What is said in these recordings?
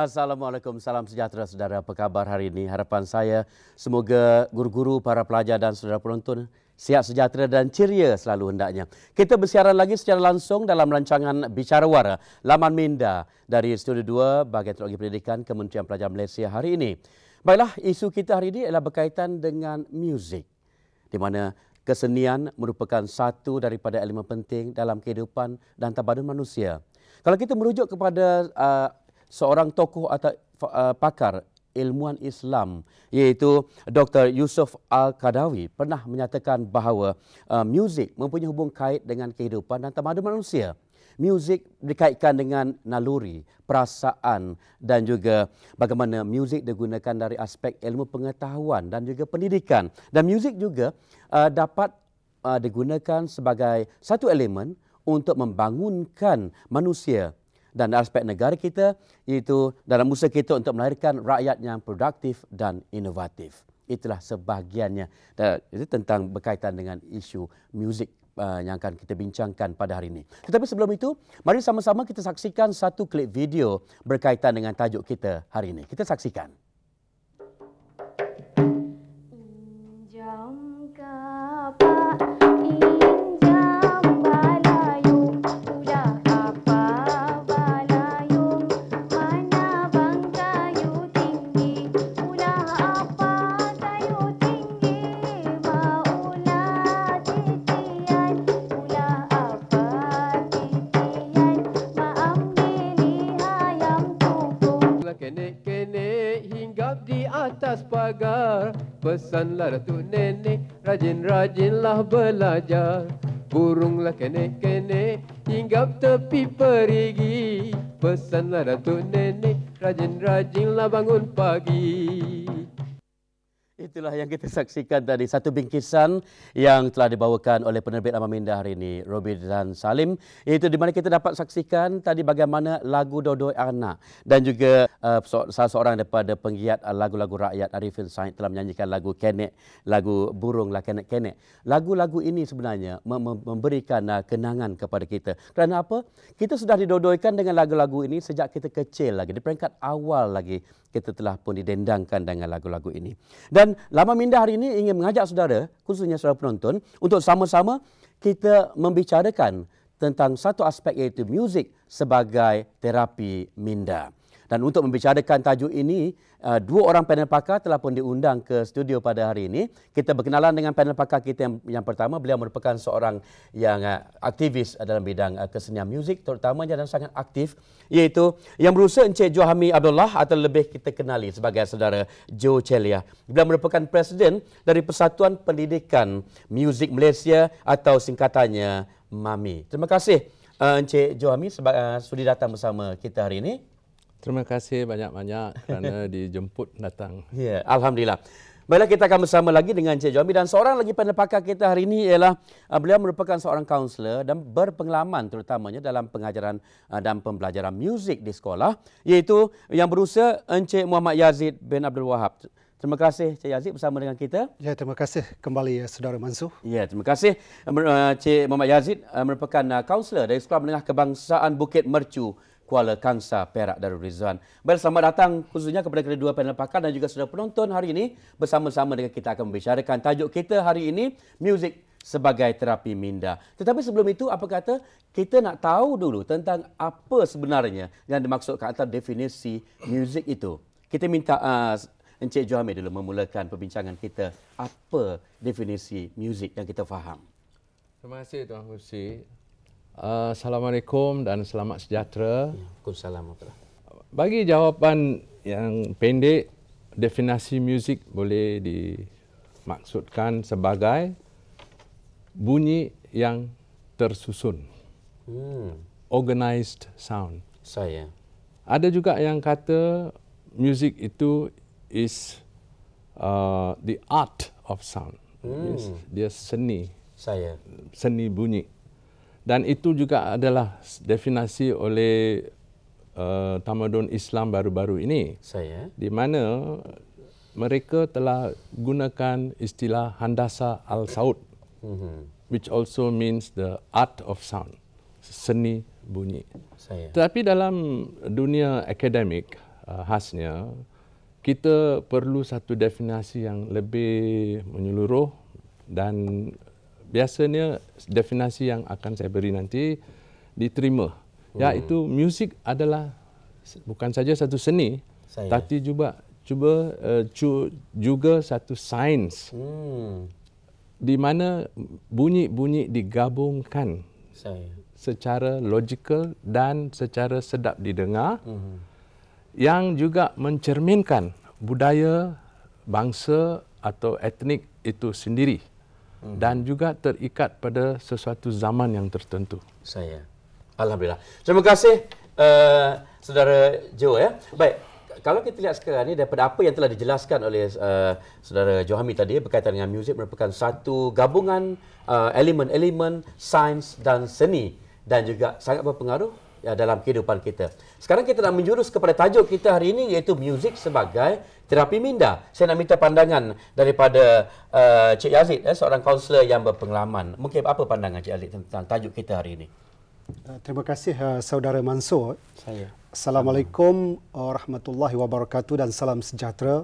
Assalamualaikum, salam sejahtera saudara. Apa khabar hari ini? Harapan saya semoga guru-guru, para pelajar dan saudara penonton sihat sejahtera dan ceria selalu hendaknya. Kita bersiaran lagi secara langsung dalam rancangan Bicara Wara, Laman Minda dari Studio 2 bagian Teknologi Pendidikan Kementerian Pelajar Malaysia hari ini. Baiklah, isu kita hari ini ialah berkaitan dengan muzik. Di mana kesenian merupakan satu daripada elemen penting dalam kehidupan dan tabadun manusia. Kalau kita merujuk kepada uh, seorang tokoh atau uh, pakar ilmuan Islam iaitu Dr. Yusuf Al-Kadawi pernah menyatakan bahawa uh, muzik mempunyai hubung kait dengan kehidupan dan tamadun manusia. Muzik dikaitkan dengan naluri, perasaan dan juga bagaimana muzik digunakan dari aspek ilmu pengetahuan dan juga pendidikan. Dan muzik juga uh, dapat uh, digunakan sebagai satu elemen untuk membangunkan manusia dan aspek negara kita iaitu dalam usaha kita untuk melahirkan rakyat yang produktif dan inovatif. Itulah sebahagiannya itu tentang berkaitan dengan isu muzik uh, yang akan kita bincangkan pada hari ini. Tetapi sebelum itu, mari sama-sama kita saksikan satu klip video berkaitan dengan tajuk kita hari ini. Kita saksikan. pesanlah tu nenek Rajin-rajinlah belajar Burunglah kene-kene Hinggap tepi perigi Pesanlah datuk nenek Rajin-rajinlah bangun pagi Itulah yang kita saksikan tadi. Satu bingkisan yang telah dibawakan oleh penerbit Amaminda hari ini, Robi dan Salim. Itu di mana kita dapat saksikan tadi bagaimana lagu Dodoi Anak dan juga uh, salah seorang daripada penggiat uh, lagu-lagu rakyat Arifin Said telah menyanyikan lagu Kenek, lagu Burung lah Kenek Kenek. Lagu-lagu ini sebenarnya mem- memberikan uh, kenangan kepada kita. Kerana apa? Kita sudah didodoikan dengan lagu-lagu ini sejak kita kecil lagi, di peringkat awal lagi kita telah pun didendangkan dengan lagu-lagu ini. Dan Lama Minda hari ini ingin mengajak saudara, khususnya saudara penonton, untuk sama-sama kita membicarakan tentang satu aspek iaitu muzik sebagai terapi minda. Dan untuk membicarakan tajuk ini, uh, dua orang panel pakar telah pun diundang ke studio pada hari ini. Kita berkenalan dengan panel pakar kita yang, yang pertama. Beliau merupakan seorang yang uh, aktivis dalam bidang uh, kesenian muzik terutamanya dan sangat aktif. Iaitu yang berusaha Encik Johami Abdullah atau lebih kita kenali sebagai saudara Jo Celia. Beliau merupakan presiden dari Persatuan Pendidikan Muzik Malaysia atau singkatannya MAMI. Terima kasih. Encik Johami sebab uh, sudi datang bersama kita hari ini. Terima kasih banyak-banyak kerana dijemput datang. Ya, alhamdulillah. Baiklah kita akan bersama lagi dengan Cik Jomi dan seorang lagi panel pakar kita hari ini ialah uh, beliau merupakan seorang kaunselor dan berpengalaman terutamanya dalam pengajaran uh, dan pembelajaran muzik di sekolah iaitu yang berusia Encik Muhammad Yazid bin Abdul Wahab. Terima kasih Cik Yazid bersama dengan kita. Ya, terima kasih kembali ya Saudara Mansur. Ya, terima kasih uh, Cik Muhammad Yazid merupakan kaunselor dari Sekolah Menengah Kebangsaan Bukit Mercu. Kuala Kangsa, Perak Darul Rizwan. Baik, selamat datang khususnya kepada kedua panel pakar dan juga sudah penonton hari ini bersama-sama dengan kita akan membicarakan tajuk kita hari ini, Music sebagai terapi minda. Tetapi sebelum itu, apa kata kita nak tahu dulu tentang apa sebenarnya yang dimaksudkan antara definisi muzik itu. Kita minta uh, Encik Johamir dulu memulakan perbincangan kita. Apa definisi muzik yang kita faham? Terima kasih Tuan Husi. Assalamualaikum dan selamat sejahtera. Waalaikumsalam. Bagi jawapan yang pendek, definasi muzik boleh dimaksudkan sebagai bunyi yang tersusun. Hmm. Organized sound. Saya. Ada juga yang kata muzik itu is uh, the art of sound. Hmm. Dia seni. Saya. Seni bunyi dan itu juga adalah definisi oleh uh, tamadun Islam baru-baru ini saya di mana mereka telah gunakan istilah handasa al saud mm-hmm. which also means the art of sound seni bunyi saya tetapi dalam dunia akademik uh, khasnya kita perlu satu definisi yang lebih menyeluruh dan biasanya definisi yang akan saya beri nanti diterima hmm. iaitu hmm. muzik adalah bukan saja satu seni saya. tapi juga cuba uh, juga satu sains hmm. di mana bunyi-bunyi digabungkan saya. secara logical dan secara sedap didengar hmm. yang juga mencerminkan budaya bangsa atau etnik itu sendiri hmm. dan juga terikat pada sesuatu zaman yang tertentu. Saya. Alhamdulillah. Terima kasih uh, saudara Joe ya. Baik. Kalau kita lihat sekarang ini, daripada apa yang telah dijelaskan oleh uh, saudara Johami tadi berkaitan dengan muzik merupakan satu gabungan uh, eh, elemen-elemen sains dan seni dan juga sangat berpengaruh uh, dalam kehidupan kita. Sekarang kita nak menjurus kepada tajuk kita hari ini iaitu muzik sebagai terapi minda. Saya nak minta pandangan daripada uh, Cik Yazid, eh, seorang kaunselor yang berpengalaman. Mungkin apa pandangan Cik Yazid tentang tajuk kita hari ini? Uh, terima kasih uh, saudara Mansur. Saya. Assalamualaikum warahmatullahi wabarakatuh dan salam sejahtera.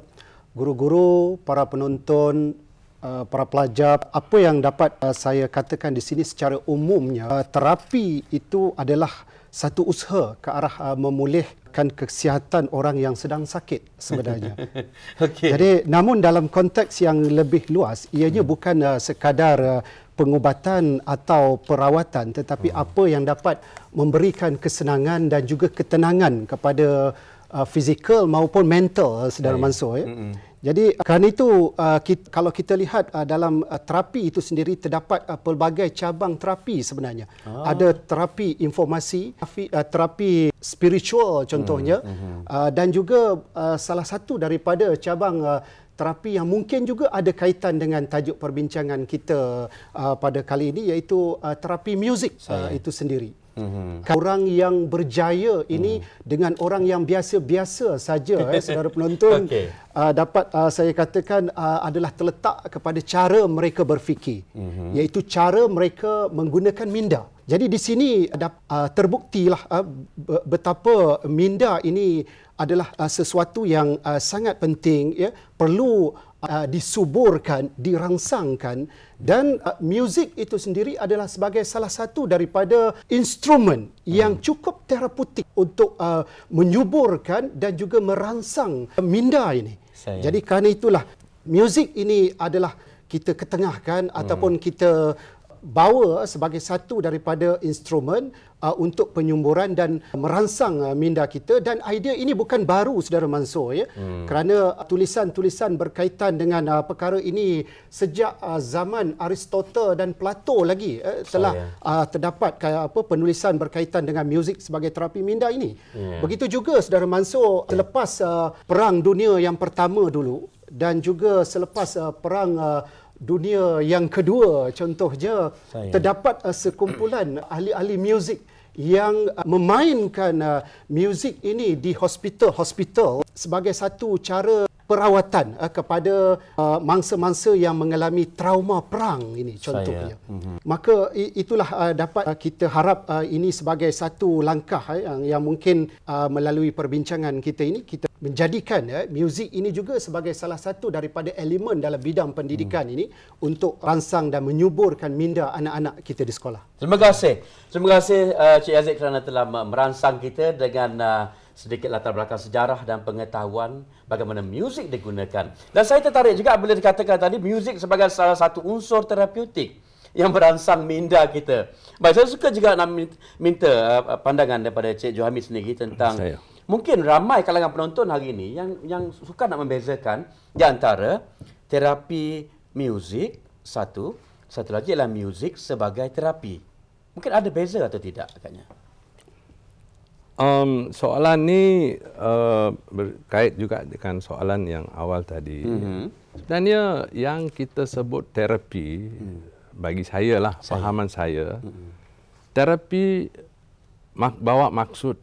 Guru-guru, para penonton, uh, para pelajar, apa yang dapat uh, saya katakan di sini secara umumnya, terapi itu adalah satu usaha ke arah uh, memulihkan kesihatan orang yang sedang sakit sebenarnya. okay. Jadi namun dalam konteks yang lebih luas ianya hmm. bukan uh, sekadar uh, pengubatan atau perawatan tetapi hmm. apa yang dapat memberikan kesenangan dan juga ketenangan kepada uh, fizikal maupun mental uh, saudara Mansur ya. Hmm. Jadi uh, kerana itu uh, kalau kita lihat uh, dalam terapi itu sendiri terdapat pelbagai cabang terapi sebenarnya. Ah. Ada terapi informasi, terapi spiritual contohnya hmm. hmm, hmm. dan juga salah satu daripada cabang terapi yang mungkin juga ada kaitan dengan tajuk perbincangan kita pada kali ini iaitu terapi muzik itu sendiri. Mm -hmm. Orang yang berjaya ini mm. dengan orang yang biasa-biasa saja, eh, saudara penonton, okay. uh, ah, dapat uh, saya katakan uh, adalah terletak kepada cara mereka berfikir. Mm -hmm. Iaitu cara mereka menggunakan minda. Jadi di sini uh, terbuktilah uh, betapa minda ini adalah uh, sesuatu yang uh, sangat penting, ya, perlu uh, disuburkan, dirangsangkan dan uh, muzik itu sendiri adalah sebagai salah satu daripada instrumen hmm. yang cukup terapeutik untuk uh, menyuburkan dan juga merangsang minda ini. Saya. Jadi kerana itulah muzik ini adalah kita ketengahkan hmm. ataupun kita bawa sebagai satu daripada instrumen uh, untuk penyumburan dan merangsang uh, minda kita dan idea ini bukan baru saudara Mansor ya hmm. kerana uh, tulisan-tulisan berkaitan dengan uh, perkara ini sejak uh, zaman Aristotle dan Plato lagi uh, telah so, ya. yeah. uh, terdapat uh, apa penulisan berkaitan dengan muzik sebagai terapi minda ini yeah. begitu juga saudara Mansor yeah. selepas uh, perang dunia yang pertama dulu dan juga selepas uh, perang uh, dunia yang kedua contohnya Sayang. terdapat uh, sekumpulan ahli-ahli muzik yang uh, memainkan uh, muzik ini di hospital-hospital sebagai satu cara perawatan uh, kepada uh, mangsa-mangsa yang mengalami trauma perang ini contohnya. Saya. Mhm. Maka itulah uh, dapat uh, kita harap uh, ini sebagai satu langkah uh, yang mungkin uh, melalui perbincangan kita ini kita menjadikan ya, muzik ini juga sebagai salah satu daripada elemen dalam bidang pendidikan hmm. ini untuk rangsang dan menyuburkan minda anak-anak kita di sekolah. Terima kasih. Terima kasih uh, Cik Aziz kerana telah merangsang kita dengan uh, sedikit latar belakang sejarah dan pengetahuan bagaimana muzik digunakan. Dan saya tertarik juga bila dikatakan tadi muzik sebagai salah satu unsur terapeutik yang merangsang minda kita. Baik, saya suka juga nak minta uh, pandangan daripada Cik Johamid sendiri tentang saya mungkin ramai kalangan penonton hari ini yang yang suka nak membezakan di antara terapi muzik satu, satu lagi ialah muzik sebagai terapi. Mungkin ada beza atau tidak agaknya? Um, soalan ni uh, berkait juga dengan soalan yang awal tadi. Mm-hmm. Sebenarnya yang kita sebut terapi mm. bagi saya lah, fahaman saya. Mm-hmm. Terapi mak- bawa maksud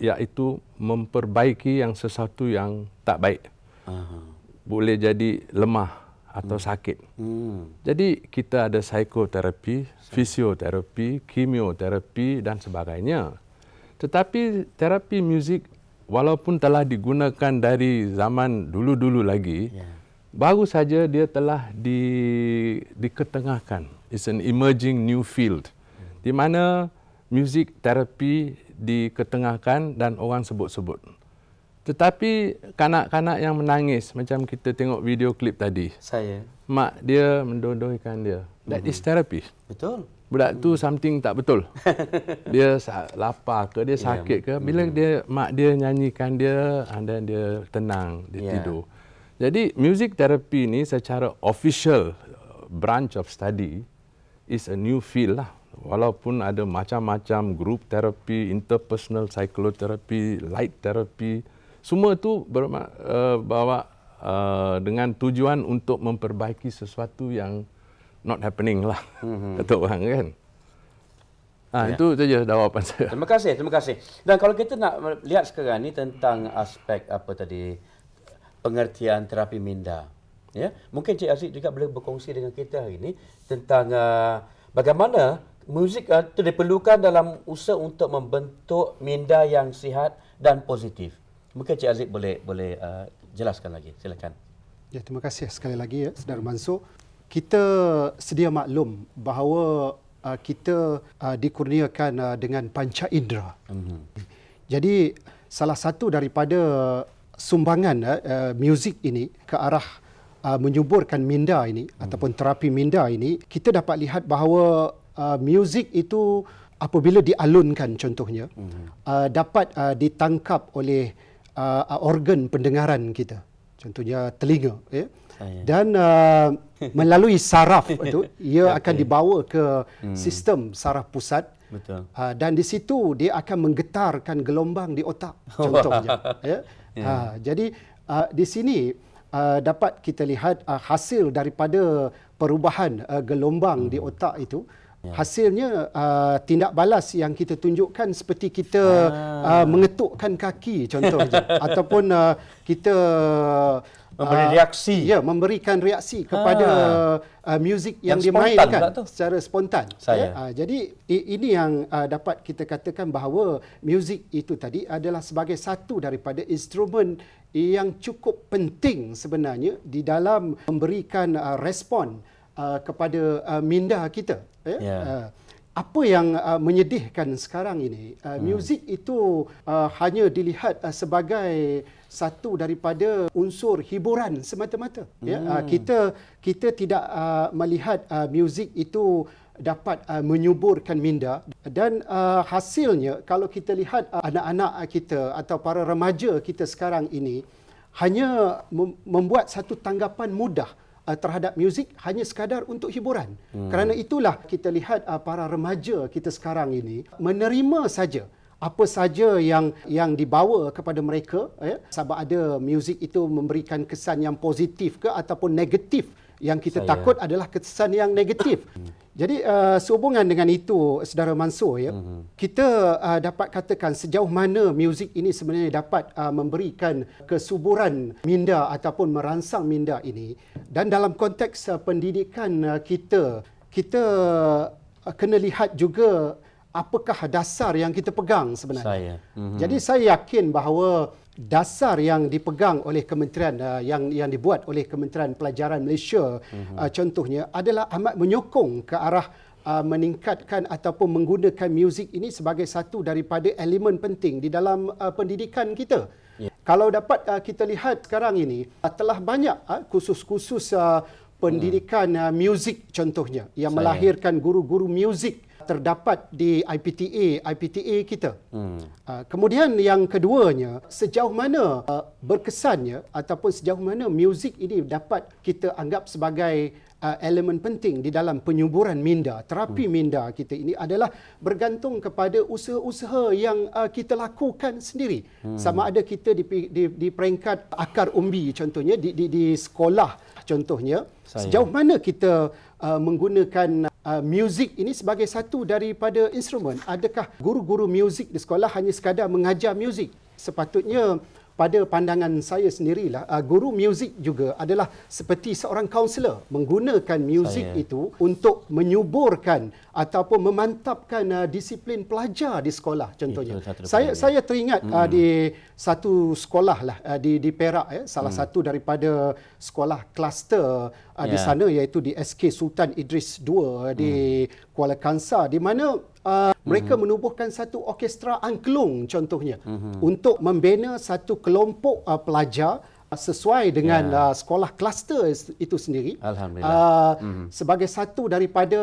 iaitu memperbaiki yang sesuatu yang tak baik. Aha. Boleh jadi lemah atau hmm. sakit. Hmm. Jadi kita ada psikoterapi, fisioterapi, kimioterapi dan sebagainya. Tetapi terapi muzik walaupun telah digunakan dari zaman dulu-dulu lagi, yeah. baru saja dia telah di, diketengahkan. It's an emerging new field. Hmm. Di mana music therapy diketengahkan dan orang sebut-sebut. Tetapi kanak-kanak yang menangis macam kita tengok video klip tadi. Saya. Mak dia mendodohkan dia. That is hmm. therapy. Betul. Budak tu something tak betul. dia lapar ke, dia ya, sakit ke. Bila hmm. dia mak dia nyanyikan dia, anda dia tenang, dia yeah. tidur. Jadi music therapy ni secara official branch of study is a new field lah walaupun ada macam-macam group therapy, interpersonal psychotherapy, light therapy, semua itu uh, eh, bawa uh, dengan tujuan untuk memperbaiki sesuatu yang not happening lah mhm. kata mm-hmm. orang kan. Ah ha, ya. itu saja jawapan saya. Terima kasih, terima kasih. Dan kalau kita nak lihat sekarang ni tentang aspek apa tadi pengertian terapi minda. Ya, mungkin Cik Aziz juga boleh berkongsi dengan kita hari ini tentang uh, bagaimana muzik uh, ah, itu diperlukan dalam usaha untuk membentuk minda yang sihat dan positif. Mungkin Cik Aziz boleh boleh uh, jelaskan lagi. Silakan. Ya, terima kasih sekali lagi ya, Saudara Mansur. Kita sedia maklum bahawa uh, kita uh, dikurniakan uh, dengan panca indera. Mm-hmm. Jadi salah satu daripada sumbangan uh, muzik ini ke arah uh, menyuburkan minda ini mm-hmm. ataupun terapi minda ini, kita dapat lihat bahawa uh, muzik itu apabila dialunkan contohnya mhm. uh, dapat uh, ditangkap oleh uh, uh, organ pendengaran kita contohnya telinga ya, ah, ya. dan uh, melalui saraf itu ia ya, akan ya. dibawa ke hmm. sistem saraf pusat betul uh, dan di situ dia akan menggetarkan gelombang di otak contohnya ya uh, jadi uh, di sini uh, dapat kita lihat uh, hasil daripada perubahan uh, gelombang hmm. di otak itu Ya. Hasilnya uh, tindak balas yang kita tunjukkan seperti kita ha. uh, mengetukkan kaki contohnya ataupun uh, kita memberi uh, reaksi. ya, memberikan reaksi kepada ha. uh, muzik yang, yang dimainkan secara spontan. Ya? Uh, jadi ini yang uh, dapat kita katakan bahawa muzik itu tadi adalah sebagai satu daripada instrumen yang cukup penting sebenarnya di dalam memberikan uh, respon Uh, kepada uh, minda kita. Eh? Ya? Yeah. Uh, apa yang uh, menyedihkan sekarang ini, uh, hmm. muzik itu uh, hanya dilihat uh, sebagai satu daripada unsur hiburan semata-mata. Hmm. Ya? Uh, hmm. kita kita tidak uh, melihat uh, muzik itu dapat uh, menyuburkan minda dan uh, hasilnya kalau kita lihat uh, anak-anak kita atau para remaja kita sekarang ini hanya membuat satu tanggapan mudah uh, terhadap muzik hanya sekadar untuk hiburan. Hmm. Kerana itulah kita lihat uh, para remaja kita sekarang ini menerima saja apa saja yang yang dibawa kepada mereka ya sebab ada muzik itu memberikan kesan yang positif ke ataupun negatif yang kita Saya. takut adalah kesan yang negatif. Hmm. Jadi uh, sehubungan dengan itu, Saudara Mansur, ya, mm-hmm. kita uh, dapat katakan sejauh mana muzik ini sebenarnya dapat uh, memberikan kesuburan minda ataupun merangsang minda ini. Dan dalam konteks uh, pendidikan uh, kita, kita uh, kena lihat juga apakah dasar yang kita pegang sebenarnya. Saya. Mm-hmm. Jadi saya yakin bahawa dasar yang dipegang oleh kementerian uh, yang yang dibuat oleh Kementerian Pelajaran Malaysia mm-hmm. uh, contohnya adalah amat menyokong ke arah uh, meningkatkan ataupun menggunakan muzik ini sebagai satu daripada elemen penting di dalam uh, pendidikan kita. Yeah. Kalau dapat uh, kita lihat sekarang ini uh, telah banyak uh, khusus-khusus uh, pendidikan uh, muzik contohnya yang Saya. melahirkan guru-guru muzik terdapat di IPTA IPTA kita. Hmm. Ah, kemudian yang keduanya sejauh mana ah, berkesannya ataupun sejauh mana muzik ini dapat kita anggap sebagai ah, elemen penting di dalam penyuburan minda terapi hmm. minda kita ini adalah bergantung kepada usaha-usaha yang kita lakukan sendiri hmm. sama ada kita di, di, di peringkat akar umbi contohnya di, di, di sekolah contohnya Saya. sejauh mana kita menggunakan uh, ah, muzik ini sebagai satu daripada instrumen adakah guru-guru muzik di sekolah hanya sekadar mengajar muzik sepatutnya pada pandangan saya sendirilah uh, guru muzik juga adalah seperti seorang kaunselor menggunakan muzik saya. itu untuk menyuburkan ataupun memantapkan uh, disiplin pelajar di sekolah contohnya saya pandang. saya teringat hmm. uh, di satu sekolah lah uh, di di Perak ya salah hmm. satu daripada sekolah kluster uh, yeah. di ya. sana iaitu di SK Sultan Idris 2 di hmm. Kuala Kangsar di mana Uh, mereka mm-hmm. menubuhkan satu orkestra angklung contohnya mm-hmm. untuk membina satu kelompok uh, pelajar ah, sesuai dengan yeah. Ya. uh, sekolah kluster itu sendiri alhamdulillah uh, mm-hmm. sebagai satu daripada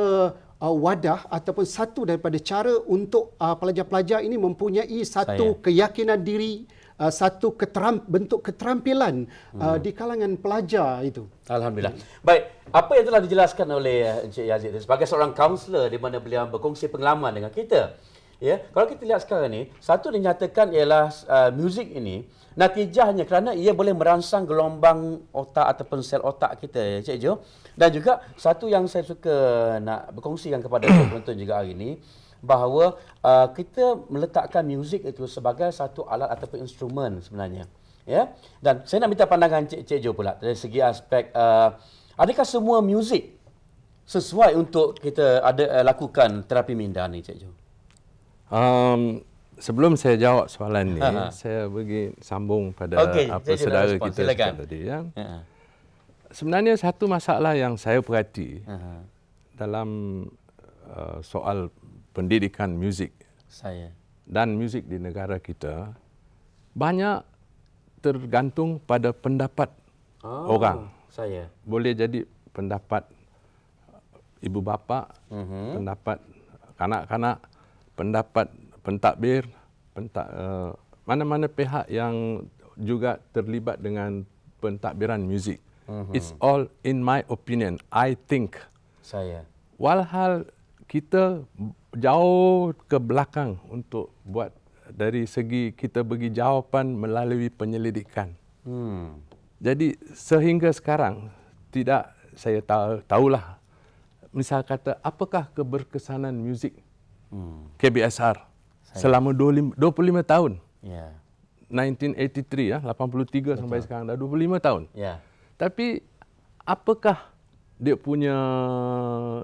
uh, wadah ataupun satu daripada cara untuk uh, pelajar-pelajar ini mempunyai satu Saya. keyakinan diri Uh, satu keteramp, bentuk keterampilan uh, hmm. uh, di kalangan pelajar itu. Alhamdulillah. Baik, apa yang telah dijelaskan oleh uh, Encik Yazid sebagai seorang kaunselor di mana beliau berkongsi pengalaman dengan kita. Ya, kalau kita lihat sekarang ni, satu dinyatakan ialah uh, muzik ini natijahnya kerana ia boleh merangsang gelombang otak ataupun sel otak kita, ya, Cik Jo. Dan juga satu yang saya suka nak berkongsikan kepada penonton juga hari ini, bahawa uh, kita meletakkan muzik itu sebagai satu alat ataupun instrumen sebenarnya. Ya. Dan saya nak minta pandangan Cik Cik Jo pula dari segi aspek uh, adakah semua muzik sesuai untuk kita ada uh, lakukan terapi minda ni Cik Jo? Um, sebelum saya jawab soalan ni, ha, ha. saya bagi sambung pada okay, apa saudara kita Silakan. tadi ya. Ha, ha. Sebenarnya satu masalah yang saya perhati. Ha. Dalam uh, soal pendidikan muzik saya dan muzik di negara kita banyak tergantung pada pendapat oh, orang saya boleh jadi pendapat uh, ibu bapa mm-hmm. pendapat kanak-kanak pendapat pentadbir pentak uh, mana-mana pihak yang juga terlibat dengan pentadbiran muzik mm-hmm. it's all in my opinion i think saya walhal kita jauh ke belakang untuk buat dari segi kita bagi jawapan melalui penyelidikan. Hmm. Jadi sehingga sekarang tidak saya tahu tahulah misal kata apakah keberkesanan muzik hmm. KBSR saya. selama 25, 25 tahun. Ya. Yeah. 1983 ya, 83 Betul. sampai sekarang dah 25 tahun. Ya. Yeah. Tapi apakah dia punya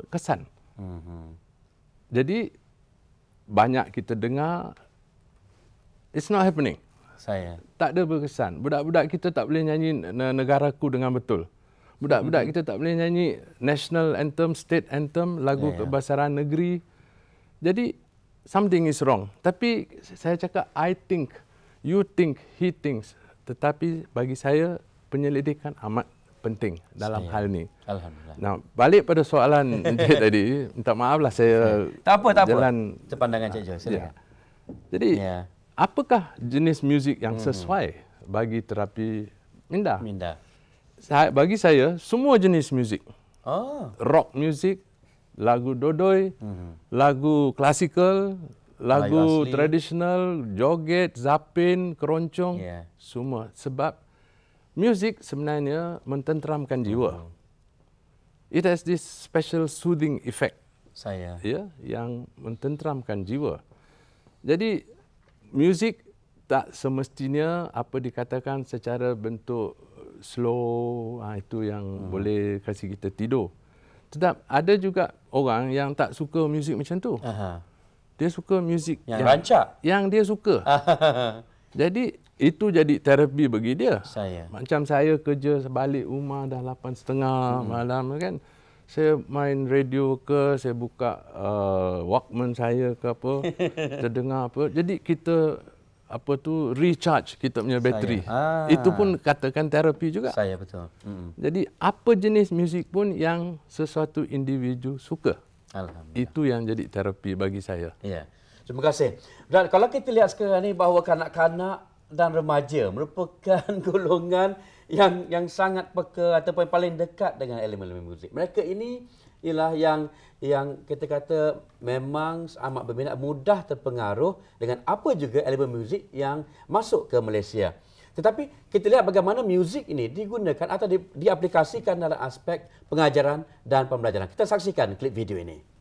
kesan? Mm-hmm. Jadi banyak kita dengar it's not happening. Saya. Tak ada berkesan. Budak-budak kita tak boleh nyanyi negaraku dengan betul. Budak-budak hmm. kita tak boleh nyanyi national anthem, state anthem, lagu yeah, yeah. Ya. negeri. Jadi something is wrong. Tapi saya cakap I think, you think, he thinks. Tetapi bagi saya penyelidikan amat penting dalam saya. hal ni. Alhamdulillah. Nah, balik pada soalan Encik tadi, minta maaflah saya tak apa, tak jalan apa. sepandangan Encik Jo. Ya. Jadi, ya. apakah jenis muzik yang hmm. sesuai bagi terapi minda? Minda. Saya, bagi saya, semua jenis muzik. Oh. Rock muzik, lagu dodoi, hmm. lagu klasikal, lagu tradisional, joget, zapin, keroncong, yeah. semua. Sebab music sebenarnya mententeramkan jiwa. Uh-huh. It has this special soothing effect. Saya. Ya, yang mententeramkan jiwa. Jadi music tak semestinya apa dikatakan secara bentuk slow ha, itu yang uh-huh. boleh kasih kita tidur. Tetap ada juga orang yang tak suka music macam tu. uh Dia suka music yang, yang rancak. Yang dia suka. Jadi itu jadi terapi bagi dia. Saya. Macam saya kerja balik rumah dah 8.30 setengah hmm. malam kan. Saya main radio ke, saya buka uh, Walkman saya ke apa, terdengar apa. Jadi kita apa tu recharge kita punya bateri. Ah. Itu pun katakan terapi juga. Saya betul. mm Jadi apa jenis muzik pun yang sesuatu individu suka. Alhamdulillah. Itu yang jadi terapi bagi saya. Ya. Yeah. Terima kasih. Dan kalau kita lihat sekarang ni bahawa kanak-kanak dan remaja merupakan golongan yang yang sangat peka ataupun paling dekat dengan elemen-elemen muzik. Mereka ini ialah yang yang kita kata memang amat berminat mudah terpengaruh dengan apa juga elemen muzik yang masuk ke Malaysia. Tetapi kita lihat bagaimana muzik ini digunakan atau di, diaplikasikan dalam aspek pengajaran dan pembelajaran. Kita saksikan klip video ini.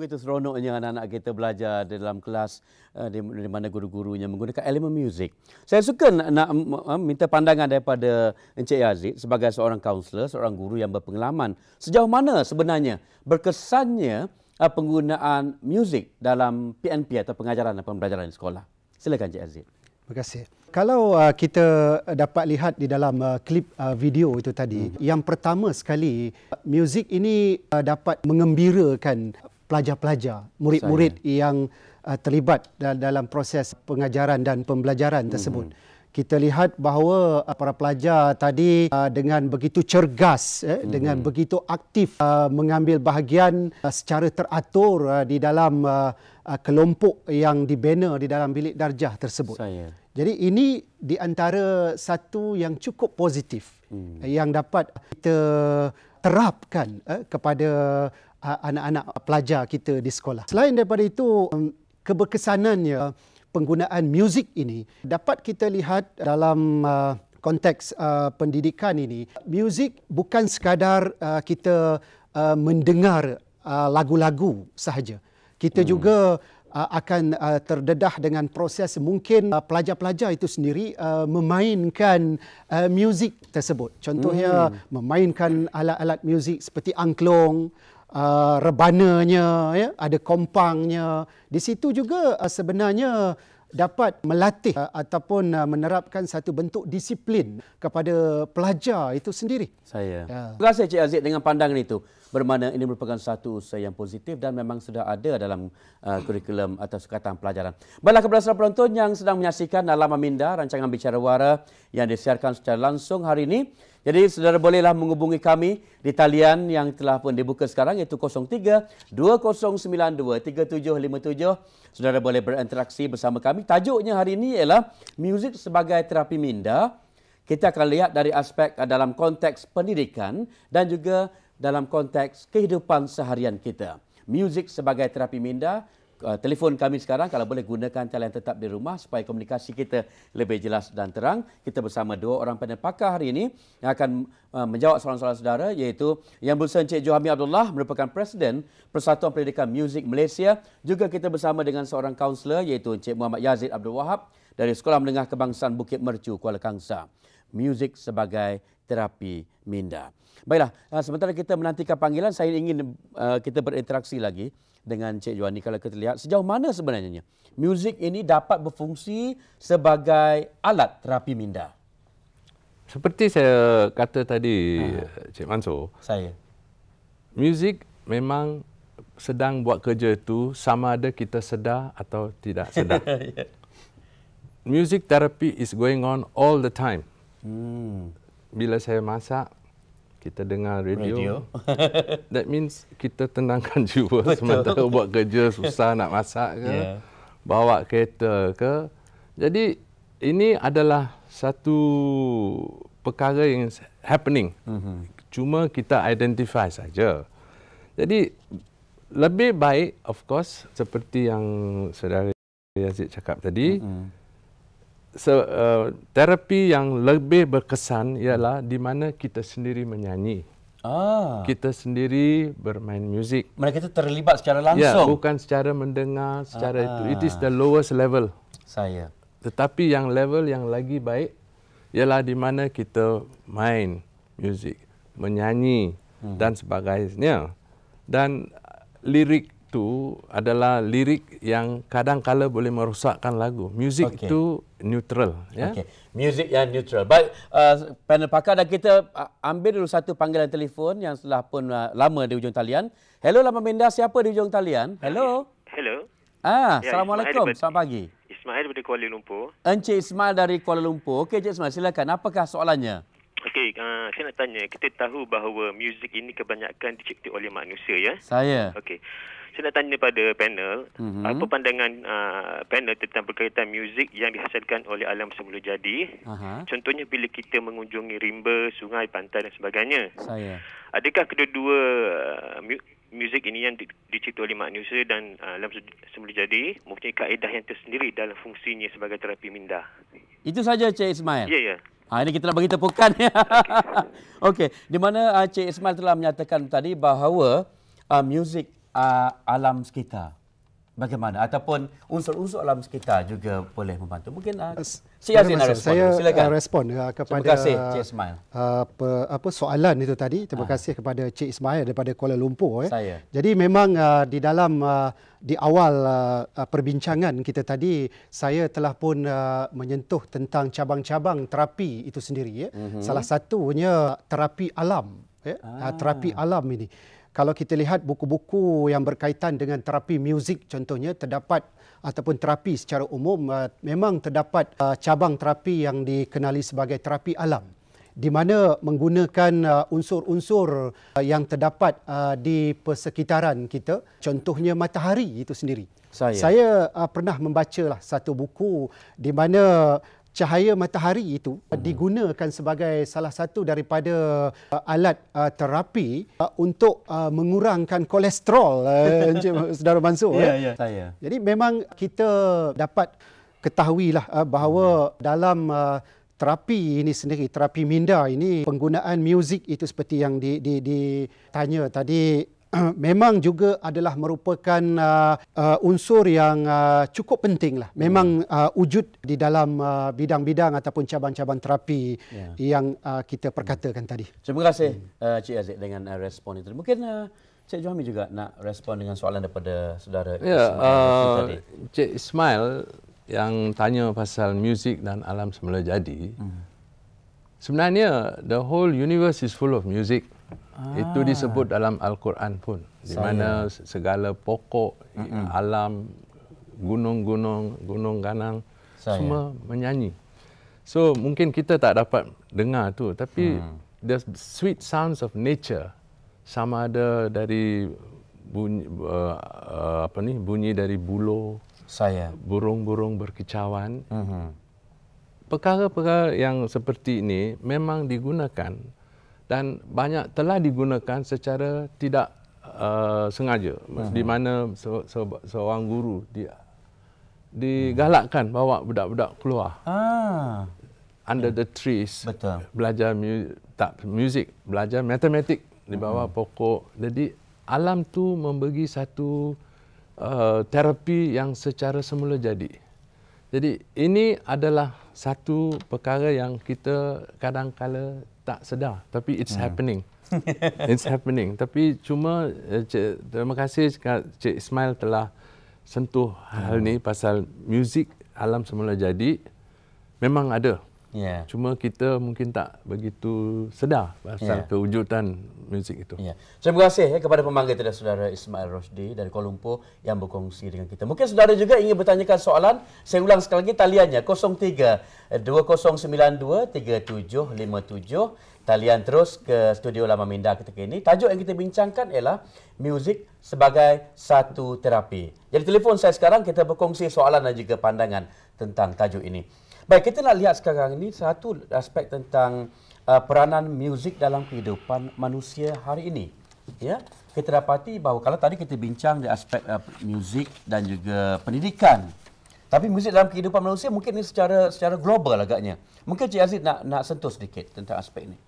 begitu seronoknya anak-anak kita belajar di dalam kelas eh, di mana guru-gurunya menggunakan elemen muzik. Saya suka nak, nak minta pandangan daripada Encik Yazid sebagai seorang kaunselor, seorang guru yang berpengalaman. Sejauh mana sebenarnya berkesannya eh, penggunaan muzik dalam PNP atau pengajaran dan pembelajaran di sekolah? Silakan Encik Yazid. Terima kasih. Kalau uh, kita dapat lihat di dalam uh, klip uh, video itu tadi, hmm yang pertama sekali, uh, muzik ini uh, dapat mengembirakan pelajar-pelajar, murid-murid yang uh, terlibat dalam proses pengajaran dan pembelajaran tersebut. Mm-hmm. Kita lihat bahawa uh, para pelajar tadi uh, dengan begitu cergas, eh, mm-hmm. dengan hmm. begitu aktif uh, mengambil bahagian uh, secara teratur uh, di dalam uh, uh, kelompok yang dibina di dalam bilik darjah tersebut. Saya. Jadi ini di antara satu yang cukup positif mm. yang dapat kita terapkan eh, kepada anak-anak pelajar kita di sekolah. Selain daripada itu, um, keberkesanannya penggunaan muzik ini dapat kita lihat dalam uh, konteks uh, pendidikan ini. Muzik bukan sekadar uh, kita mendengar lagu-lagu sahaja. Kita hmm. juga akan terdedah dengan proses mungkin pelajar-pelajar itu sendiri memainkan muzik tersebut. Contohnya hmm. memainkan alat-alat muzik seperti angklung, uh, rebananya, ya, ada kompangnya. Di situ juga uh, sebenarnya dapat melatih uh, ataupun uh, menerapkan satu bentuk disiplin kepada pelajar itu sendiri. Saya. Ya. Terima kasih Cik Aziz dengan pandangan itu. Bermakna ini merupakan satu usaha yang positif dan memang sudah ada dalam uh, kurikulum atau sukatan pelajaran. Baiklah kepada saudara penonton yang sedang menyaksikan dalam Aminda, Rancangan Bicara Wara yang disiarkan secara langsung hari ini. Jadi saudara bolehlah menghubungi kami di talian yang telah pun dibuka sekarang iaitu 03 2092 3757. Saudara boleh berinteraksi bersama kami. Tajuknya hari ini ialah Music sebagai terapi minda. Kita akan lihat dari aspek dalam konteks pendidikan dan juga dalam konteks kehidupan seharian kita. Music sebagai terapi minda Uh, telefon kami sekarang kalau boleh gunakan talian tetap di rumah supaya komunikasi kita lebih jelas dan terang. Kita bersama dua orang panel pakar hari ini yang akan uh, menjawab soalan-soalan saudara iaitu Yang Bulsan Cik Johami Abdullah merupakan Presiden Persatuan Pendidikan Music Malaysia. Juga kita bersama dengan seorang kaunselor iaitu Cik Muhammad Yazid Abdul Wahab dari Sekolah Menengah Kebangsaan Bukit Mercu, Kuala Kangsa. Music sebagai terapi minda. Baiklah, uh, sementara kita menantikan panggilan, saya ingin kita berinteraksi lagi dengan Cik Juan kalau kita lihat sejauh mana sebenarnya muzik ini dapat berfungsi sebagai alat terapi minda. Seperti saya kata tadi ha. Cik Mansur. Saya. Muzik memang sedang buat kerja itu sama ada kita sedar atau tidak sedar. Ya. Music therapy is going on all the time. Hmm. Bila saya masak, kita dengar radio, radio. that means kita tenangkan jiwa sementara buat kerja susah nak masak ke yeah. bawa kereta ke jadi ini adalah satu perkara yang happening mm-hmm. cuma kita identify saja jadi lebih baik of course seperti yang saudara Yazid cakap tadi mm-hmm se, uh, terapi yang lebih berkesan ialah di mana kita sendiri menyanyi. Ah. Kita sendiri bermain muzik. Mereka itu terlibat secara ya, langsung. Ya, bukan secara mendengar, secara ah. itu. It is the ah. lowest level. Saya. Tetapi yang level yang lagi baik ialah di mana kita main muzik, menyanyi hmm. dan sebagainya. Dan lirik itu adalah lirik yang kadang-kala boleh merosakkan lagu. Music itu neutral. Ya? Okay. Music yang neutral. Baik, uh, panel pakar dan kita uh, ambil dulu satu panggilan telefon yang sudah pun uh, lama di ujung talian. Hello, Lama Minda. Siapa di ujung talian? Hello. Hello. Ah, ya, Assalamualaikum. Ismail Selamat pagi. Ismail dari Kuala Lumpur. Encik Ismail dari Kuala Lumpur. Okey, Encik Ismail, silakan. Apakah soalannya? Okey, uh, saya nak tanya. Kita tahu bahawa muzik ini kebanyakan dicipta oleh manusia, ya? Saya. Okey saya nak tanya pada panel mm-hmm. apa pandangan uh, panel tentang berkaitan muzik yang dihasilkan oleh alam semula jadi uh-huh. contohnya bila kita mengunjungi rimba sungai pantai dan sebagainya saya adakah kedua-dua uh, muzik ini yang di, dicipta oleh manusia dan uh, alam semula jadi mempunyai kaedah yang tersendiri dalam fungsinya sebagai terapi minda itu saja cik Ismail ya yeah, ya yeah. Ha, ini kita nak bagi tepukan. Ya. Okay. Di mana uh, Cik Ismail telah menyatakan tadi bahawa uh, music uh, alam sekitar bagaimana ataupun unsur-unsur alam sekitar juga boleh membantu mungkin uh, si Yazid nak respon saya silakan uh, respon uh, kepada kasih uh, apa, apa soalan itu tadi terima uh. kasih kepada Cik Ismail daripada Kuala Lumpur eh. saya. jadi memang uh, di dalam uh, di awal uh, uh perbincangan kita tadi saya telah pun uh, menyentuh tentang cabang-cabang terapi itu sendiri ya mm-hmm. salah satunya terapi alam ya eh. Ah. Ah, terapi alam ini kalau kita lihat buku-buku yang berkaitan dengan terapi muzik contohnya terdapat ataupun terapi secara umum uh, memang terdapat uh, cabang terapi yang dikenali sebagai terapi alam di mana menggunakan uh, unsur-unsur yang terdapat di persekitaran kita contohnya matahari itu sendiri saya saya uh, pernah membacalah satu buku di mana cahaya matahari itu digunakan sebagai salah satu daripada uh, alat uh, terapi uh, untuk mengurangkan kolesterol Encik Saudara Mansur. Ya, eh. ya, saya. Jadi memang kita dapat ketahui ketahuilah bahawa dalam terapi ini sendiri terapi minda ini penggunaan muzik itu seperti yang di di ditanya tadi Ah, memang juga adalah merupakan uh, uh, unsur yang uh, cukup penting lah. Hmm. Memang uh, wujud di dalam uh, bidang-bidang ataupun cabang-cabang terapi yeah. yang uh, kita perkatakan yeah. tadi. Terima kasih hmm. uh, Cik Aziz dengan uh, respon itu. Mungkin uh, Cik Johami juga nak respon dengan soalan daripada saudara yeah, Ismail uh, tadi. Cik Ismail yang tanya pasal muzik dan alam semula jadi. Hmm. Sebenarnya the whole universe is full of music. Ah. Itu disebut dalam Al-Quran pun. Di Saya. mana segala pokok, mm-hmm. alam, gunung-gunung, gunung-ganang, Saya. semua menyanyi. So, mungkin kita tak dapat dengar tu, tapi hmm. the sweet sounds of nature, sama ada dari bunyi, uh, apa ni, bunyi dari bulu, saya burung-burung berkecawan. Mm-hmm. Perkara-perkara yang seperti ini memang digunakan dan banyak telah digunakan secara tidak uh, sengaja uh-huh. di mana se- se- seorang guru dia digalakkan bawa budak-budak keluar ah. under yeah. the trees Betul. belajar mu- tak music belajar matematik di bawah uh pokok jadi alam tu memberi satu uh, terapi yang secara semula jadi jadi ini adalah satu perkara yang kita kadang-kadang tak sedar tapi it's hmm. happening it's happening tapi cuma uh, cik, terima kasih kak cik Ismail telah sentuh hmm. hal ni pasal music alam semula jadi memang ada Yeah. Cuma kita mungkin tak begitu sedar pasal yeah. kewujudan muzik itu. Yeah. Terima kasih ya kepada pemanggil tadi saudara Ismail Rosdi dari Kuala Lumpur yang berkongsi dengan kita. Mungkin saudara juga ingin bertanyakan soalan, saya ulang sekali lagi taliannya 03-2092-3757. Talian terus ke studio Lama Minda kita ini. Tajuk yang kita bincangkan ialah muzik sebagai satu terapi. Jadi telefon saya sekarang kita berkongsi soalan dan juga pandangan tentang tajuk ini. Baik, kita nak lihat sekarang ini satu aspek tentang uh, peranan muzik dalam kehidupan manusia hari ini. Ya, kita dapati bahawa kalau tadi kita bincang di aspek uh, muzik dan juga pendidikan, tapi muzik dalam kehidupan manusia mungkin ini secara secara global agaknya. Mungkin Cik Aziz nak nak sentuh sedikit tentang aspek ini.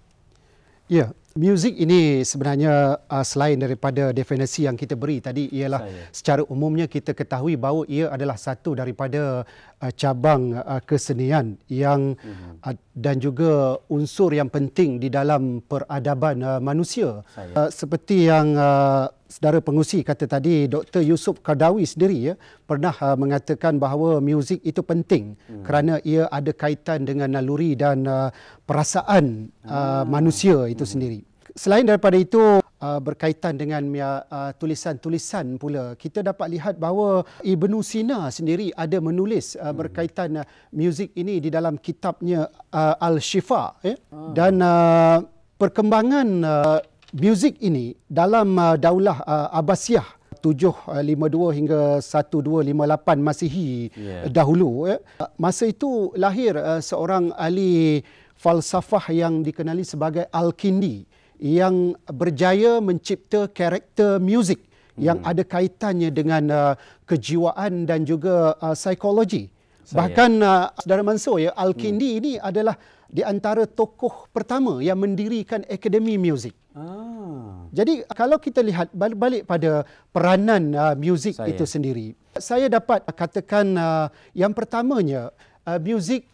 Ya, Muzik ini sebenarnya uh, selain daripada definisi yang kita beri tadi ialah Saya. secara umumnya kita ketahui bahawa ia adalah satu daripada uh, cabang uh, kesenian yang mhm. uh, dan juga unsur yang penting di dalam peradaban uh, manusia. Uh, seperti yang uh, saudara pengusi kata tadi Dr Yusuf Kardawi sendiri ya pernah uh, mengatakan bahawa muzik itu penting hmm. kerana ia ada kaitan dengan naluri dan uh, perasaan uh, hmm. manusia itu hmm. sendiri. Selain daripada itu uh, berkaitan dengan uh, tulisan-tulisan pula kita dapat lihat bahawa Ibnu Sina sendiri ada menulis uh, hmm. berkaitan uh, muzik ini di dalam kitabnya uh, Al-Shifa ya hmm. dan uh, perkembangan uh, Muzik ini dalam uh, daulah uh, Abbasiyah 752 hingga 1258 Masihi yeah. dahulu ya. Masa itu lahir uh, seorang ahli falsafah yang dikenali sebagai Al-Kindi yang berjaya mencipta karakter muzik yang hmm. ada kaitannya dengan uh, kejiwaan dan juga uh, psikologi. Bahkan uh, saudara Mansur ya Al-Kindi hmm. ini adalah di antara tokoh pertama yang mendirikan Akademi Music. Ah. Jadi kalau kita lihat balik pada peranan uh, muzik saya. itu sendiri, saya dapat katakan uh, yang pertamanya uh, muzik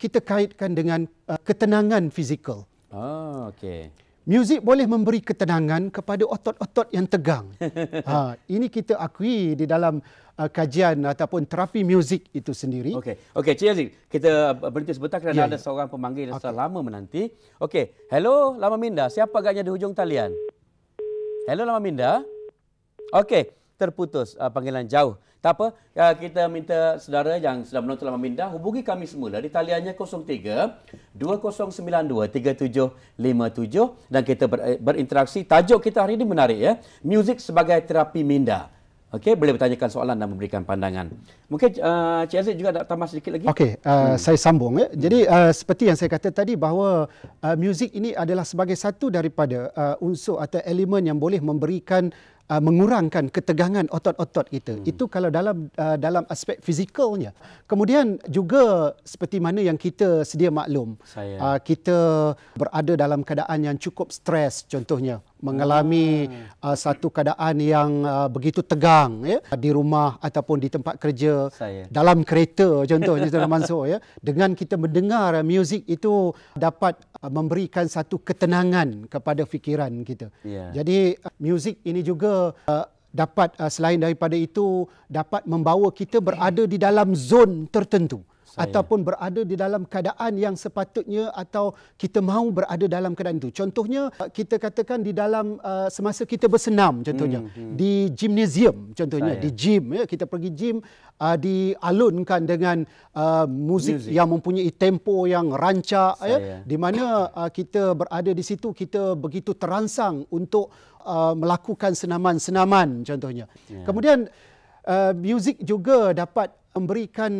kita kaitkan dengan uh, ketenangan fizikal. Oh, ah, okay. Muzik boleh memberi ketenangan kepada otot-otot yang tegang. Ha, ini kita akui di dalam uh, kajian ataupun terapi muzik itu sendiri. Okey, okay, Cik Aziz, kita uh, berhenti sebentar kerana yeah, ya. ada yeah. seorang pemanggil yang okay. sudah lama menanti. Okey, hello Lama Minda, siapa agaknya di hujung talian? Hello Lama Minda. Okey, terputus uh, panggilan jauh. Tak apa, ya, kita minta saudara yang sedang menonton dalam minda hubungi kami semula di taliannya 03-2092-3757 dan kita eh, berinteraksi. Tajuk kita hari ini menarik ya. Music sebagai terapi minda. Okey, boleh bertanyakan soalan dan memberikan pandangan. Mungkin uh, Cik Aziz juga nak tambah sedikit lagi. Okey, uh, hmm. saya sambung. Eh. Jadi uh, seperti yang saya kata tadi bahawa uh, muzik ini adalah sebagai satu daripada uh, unsur atau elemen yang boleh memberikan uh, mengurangkan ketegangan otot-otot kita. Hmm. Itu kalau dalam uh, dalam aspek fizikalnya. Kemudian juga seperti mana yang kita sedia maklum, uh, kita berada dalam keadaan yang cukup stres contohnya mengalami hmm. uh, satu keadaan yang uh, begitu tegang ya di rumah ataupun di tempat kerja Saya. dalam kereta contohnya Tuan Mansur ya dengan kita mendengar uh, muzik itu dapat uh, memberikan satu ketenangan kepada fikiran kita. Yeah. Jadi uh, muzik ini juga uh, dapat uh, selain daripada itu dapat membawa kita berada di dalam zon tertentu saya. ataupun berada di dalam keadaan yang sepatutnya atau kita mahu berada dalam keadaan itu. Contohnya uh, kita katakan di dalam uh, semasa kita bersenam contohnya hmm, hmm. di gymnasium, contohnya saya. di gym ya kita pergi gym uh, dialunkan dengan uh, muzik Music. yang mempunyai tempo yang rancak ya di mana uh, kita berada di situ kita begitu terangsang untuk uh, melakukan senaman-senaman contohnya. Yeah. Kemudian Uh, music juga dapat memberikan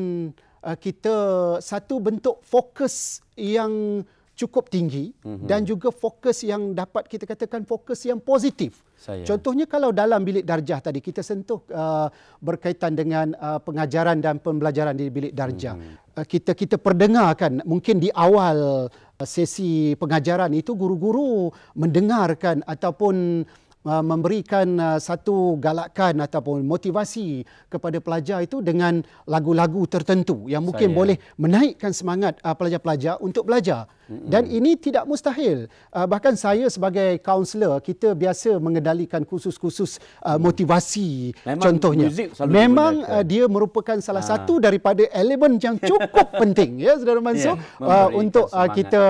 Uh, kita satu bentuk fokus yang cukup tinggi mm-hmm. dan juga fokus yang dapat kita katakan fokus yang positif. Saya. Contohnya kalau dalam bilik darjah tadi kita sentuh uh, berkaitan dengan uh, pengajaran dan pembelajaran di bilik darjah. Mm-hmm. Uh, kita kita perdengarkan mungkin di awal uh, sesi pengajaran itu guru-guru mendengarkan ataupun Uh, memberikan uh, satu galakan ataupun motivasi kepada pelajar itu dengan lagu-lagu tertentu yang mungkin Saya. boleh menaikkan semangat uh, pelajar-pelajar untuk belajar. Dan ini tidak mustahil. Ah, bahkan saya sebagai kaunselor, kita biasa mengendalikan kursus-kursus ah, motivasi Memang contohnya. Memang uh, dia merupakan salah satu daripada elemen yang cukup penting ya, Saudara Mansur yeah, ya, untuk kita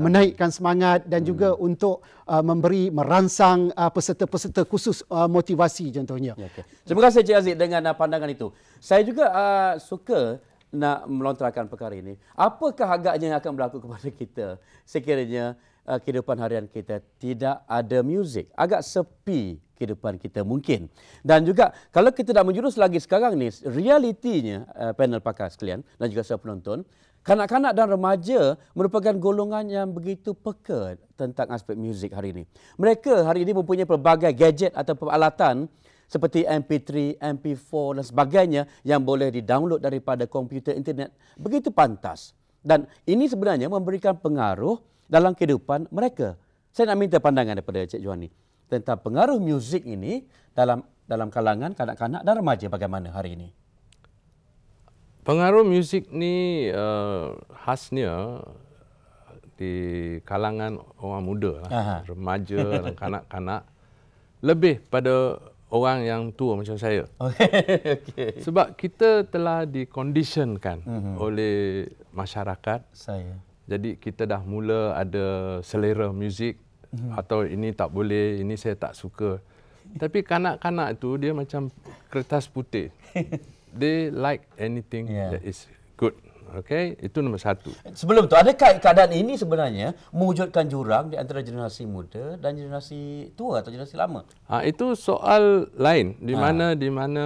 menaikkan semangat dan hmm. juga untuk memberi merangsang peserta-peserta khusus motivasi contohnya. Ya, okay. Terima kasih Cik Aziz dengan pandangan itu. Saya juga uh, suka nak melontarkan perkara ini. Apakah agaknya yang akan berlaku kepada kita sekiranya uh, kehidupan harian kita tidak ada muzik? Agak sepi kehidupan kita mungkin. Dan juga kalau kita tak menjurus lagi sekarang ni, realitinya uh, panel pakar sekalian dan juga saya penonton, kanak-kanak dan remaja merupakan golongan yang begitu peka tentang aspek muzik hari ini. Mereka hari ini mempunyai pelbagai gadget atau peralatan seperti MP3, MP4 dan sebagainya yang boleh di-download daripada komputer internet begitu pantas. Dan ini sebenarnya memberikan pengaruh dalam kehidupan mereka. Saya nak minta pandangan daripada Cik Johani tentang pengaruh muzik ini dalam dalam kalangan kanak-kanak dan remaja bagaimana hari ini. Pengaruh muzik ni uh, khasnya di kalangan orang muda, lah, remaja dan kanak-kanak lebih pada orang yang tua macam saya. Okay. okay. Sebab kita telah dikondisikan mm-hmm. oleh masyarakat. Saya. Jadi kita dah mula ada selera muzik mm-hmm. atau ini tak boleh, ini saya tak suka. Tapi kanak-kanak itu dia macam kertas putih. They like anything yeah. that is good. Okey, itu nombor satu. Sebelum tu, ada keadaan ini sebenarnya mewujudkan jurang di antara generasi muda dan generasi tua atau generasi lama? Ha, itu soal lain. Di ha. mana ha. di mana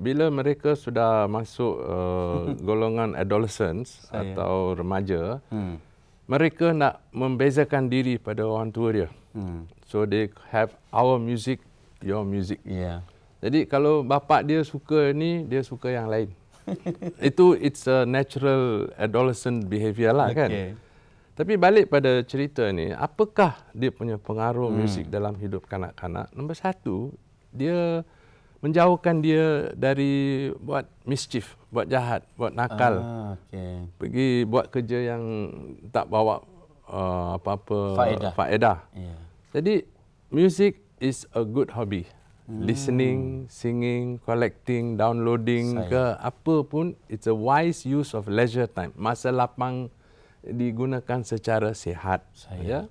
bila mereka sudah masuk uh, golongan adolescents atau remaja, hmm. mereka nak membezakan diri pada orang tua dia. Hmm. So they have our music, your music. Yeah. Jadi kalau bapa dia suka ni, dia suka yang lain. itu it's a natural adolescent behavior lah kan? okay. kan. Tapi balik pada cerita ni, apakah dia punya pengaruh hmm. muzik dalam hidup kanak-kanak? Nombor satu, dia menjauhkan dia dari buat mischief, buat jahat, buat nakal. Ah, okay. Pergi buat kerja yang tak bawa uh, apa-apa faedah. faedah. Yeah. Jadi, music is a good hobby. Hmm. listening, singing, collecting, downloading Sayang. ke apa pun it's a wise use of leisure time. Masa lapang digunakan secara sihat. Ya.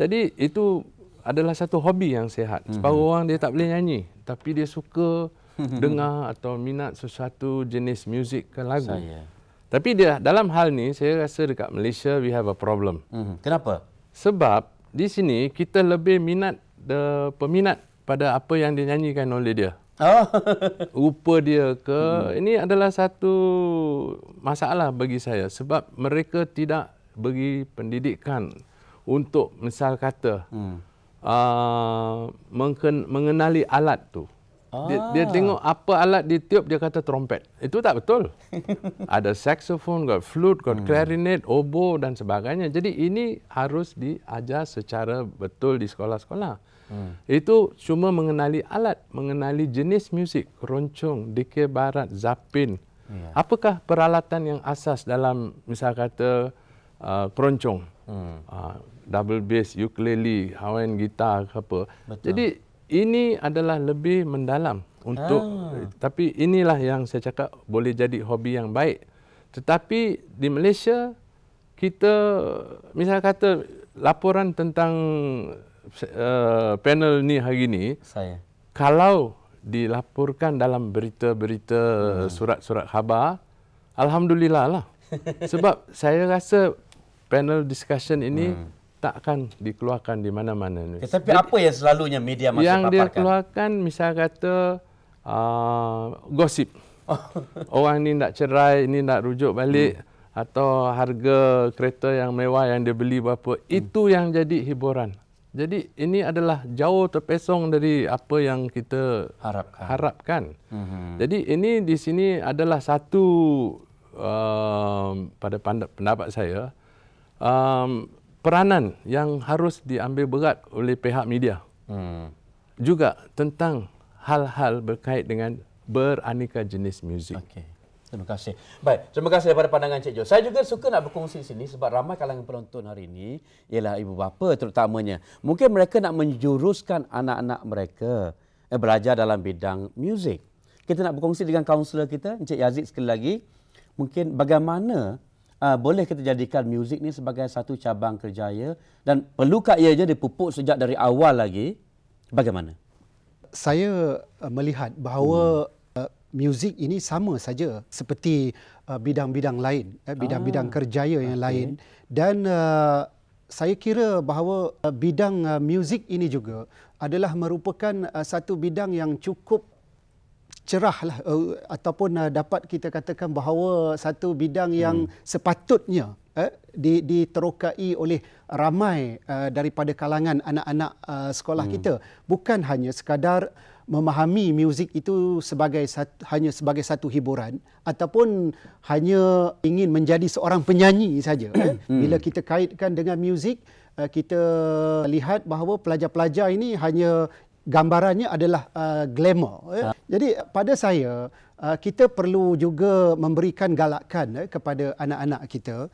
Jadi itu adalah satu hobi yang sihat. Sebab mm orang dia tak boleh nyanyi tapi dia suka dengar atau minat sesuatu jenis muzik ke lagu. Saya. Tapi dia dalam hal ni saya rasa dekat Malaysia we have a problem. hmm Kenapa? Sebab di sini kita lebih minat the peminat pada apa yang dinyanyikan oleh dia. Oh. Rupa dia ke. Hmm. Ini adalah satu masalah bagi saya. Sebab mereka tidak bagi pendidikan untuk misal kata hmm. uh, mengenali alat tu. Dia, ah. dia tengok apa alat ditiup dia kata trompet. Itu tak betul. Ada saxophone, got flute, got hmm. clarinet, oboe dan sebagainya. Jadi ini harus diajar secara betul di sekolah-sekolah. Hmm. Itu cuma mengenali alat, mengenali jenis muzik, keroncong, dikir barat, zapin. Yeah. Apakah peralatan yang asas dalam misal kata uh, keroncong? Hmm. Uh, double bass, ukulele, Hawaiian gitar ke apa. Betul. Jadi ini adalah lebih mendalam untuk ah. tapi inilah yang saya cakap boleh jadi hobi yang baik. Tetapi di Malaysia kita misal kata laporan tentang uh, panel ni hari ni saya kalau dilaporkan dalam berita-berita hmm. surat-surat khabar alhamdulillah lah sebab saya rasa panel discussion ini hmm. takkan dikeluarkan di mana-mana ni. Tetapi apa yang selalunya media masa paparkan? Yang dia keluarkan misalnya kata uh, gosip. Oh. Orang ni nak cerai, ini nak rujuk balik hmm. atau harga kereta yang mewah yang dia beli berapa. Hmm. Itu yang jadi hiburan. Jadi ini adalah jauh terpesong dari apa yang kita harapkan. harapkan. Mm-hmm. Jadi ini di sini adalah satu um, pada pendapat saya um, peranan yang harus diambil berat oleh pihak media mm. juga tentang hal-hal berkait dengan beraneka jenis muzik. Okay. Terima kasih. Baik, terima kasih daripada pandangan Cik Jo. Saya juga suka nak berkongsi di sini sebab ramai kalangan penonton hari ini ialah ibu bapa terutamanya. Mungkin mereka nak menjuruskan anak-anak mereka eh, belajar dalam bidang muzik. Kita nak berkongsi dengan kaunselor kita, Encik Yazid sekali lagi. Mungkin bagaimana uh, boleh kita jadikan muzik ni sebagai satu cabang kerjaya dan perlukah ia ianya dipupuk sejak dari awal lagi? Bagaimana? Saya ah, melihat bahawa hmm muzik ini sama saja seperti uh, bidang-bidang lain, eh, bidang-bidang ah. kerjaya yang okay. lain. Dan uh, saya kira bahawa uh, bidang uh, muzik ini juga adalah merupakan uh, satu bidang yang cukup cerahlah uh, ataupun uh, dapat kita katakan bahawa satu bidang yang hmm. sepatutnya eh, diterokai oleh ramai uh, daripada kalangan anak-anak uh, sekolah hmm. kita bukan hanya sekadar memahami muzik itu sebagai satu, hanya sebagai satu hiburan ataupun hanya ingin menjadi seorang penyanyi saja eh. hmm. Hmm. bila kita kaitkan dengan muzik eh, kita lihat bahawa pelajar-pelajar ini hanya gambarannya adalah uh, glamour ya. jadi pada saya uh, kita perlu juga memberikan galakan eh, kepada anak-anak kita